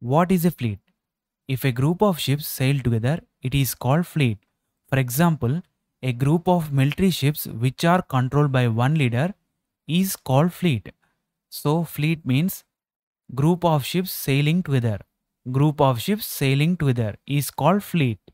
What is a fleet? If a group of ships sail together, it is called fleet. For example, a group of military ships which are controlled by one leader is called fleet. So fleet means group of ships sailing together. Group of ships sailing together is called fleet.